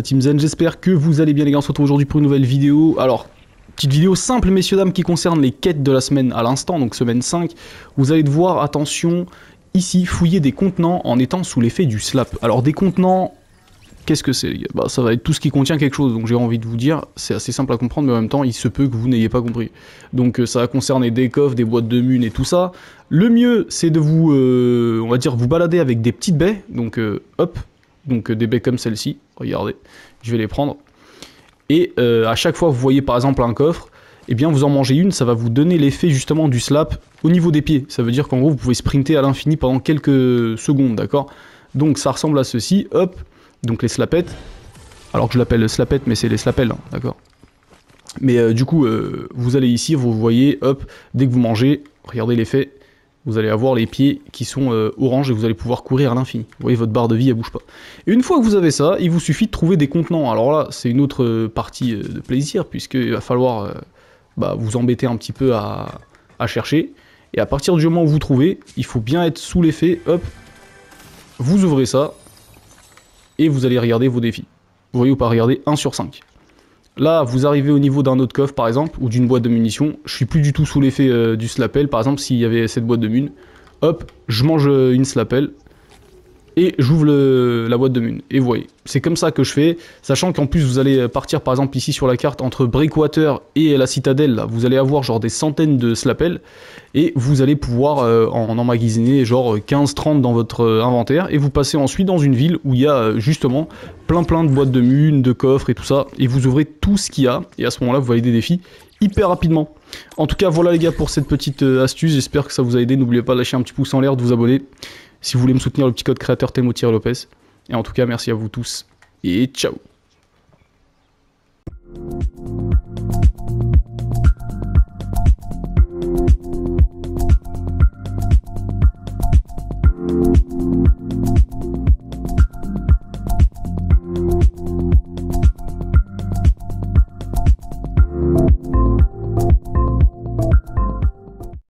Team Zen. J'espère que vous allez bien les gars, on se retrouve aujourd'hui pour une nouvelle vidéo. Alors, petite vidéo simple messieurs dames qui concerne les quêtes de la semaine à l'instant, donc semaine 5. Vous allez devoir, attention, ici fouiller des contenants en étant sous l'effet du slap. Alors des contenants, qu'est-ce que c'est les gars bah, Ça va être tout ce qui contient quelque chose, donc j'ai envie de vous dire, c'est assez simple à comprendre, mais en même temps il se peut que vous n'ayez pas compris. Donc euh, ça va concerner des coffres, des boîtes de munes et tout ça. Le mieux c'est de vous, euh, on va dire, vous balader avec des petites baies, donc euh, hop donc euh, des baies comme celle-ci, regardez, je vais les prendre. Et euh, à chaque fois que vous voyez par exemple un coffre, et eh bien vous en mangez une, ça va vous donner l'effet justement du slap au niveau des pieds. Ça veut dire qu'en gros vous pouvez sprinter à l'infini pendant quelques secondes, d'accord Donc ça ressemble à ceci, hop, donc les slapettes. Alors que je l'appelle slapette, mais c'est les slapelles, hein, d'accord Mais euh, du coup, vous allez ici, vous voyez, hop, dès que vous mangez, regardez l'effet, vous allez avoir les pieds qui sont euh, orange et vous allez pouvoir courir à l'infini. Vous voyez, votre barre de vie, elle bouge pas. Et une fois que vous avez ça, il vous suffit de trouver des contenants. Alors là, c'est une autre euh, partie euh, de plaisir, puisqu'il va falloir bah, vous embêter un petit peu à, chercher. Et à partir du moment où vous trouvez, il faut bien être sous l'effet, hop, vous ouvrez ça, et vous allez regarder vos défis. Vous voyez ou pas, regarder 1 sur 5. Là, vous arrivez au niveau d'un autre coffre, par exemple, ou d'une boîte de munitions. Je suis plus du tout sous l'effet euh, du slapel. Par exemple, s'il y avait cette boîte de mun, hop, je mange euh, une slapel et j'ouvre la boîte de mun. Et vous voyez, c'est comme ça que je fais, sachant qu'en plus vous allez partir par exemple ici sur la carte entre Breakwater et la citadelle, vous allez avoir genre des centaines de slapels, et vous allez pouvoir euh, en emmagasiner genre 15-30 dans votre euh, inventaire, et vous passez ensuite dans une ville où il y a euh, justement plein plein de boîtes de mun, de coffres et tout ça, et vous ouvrez tout ce qu'il y a, et à ce moment-là vous voyez des défis hyper rapidement. En tout cas voilà les gars pour cette petite astuce, j'espère que ça vous a aidé, n'oubliez pas de lâcher un petit pouce en l'air, de vous abonner. Si vous voulez me soutenir, le petit code créateur thémo Lopez. Et en tout cas, merci à vous tous. Et ciao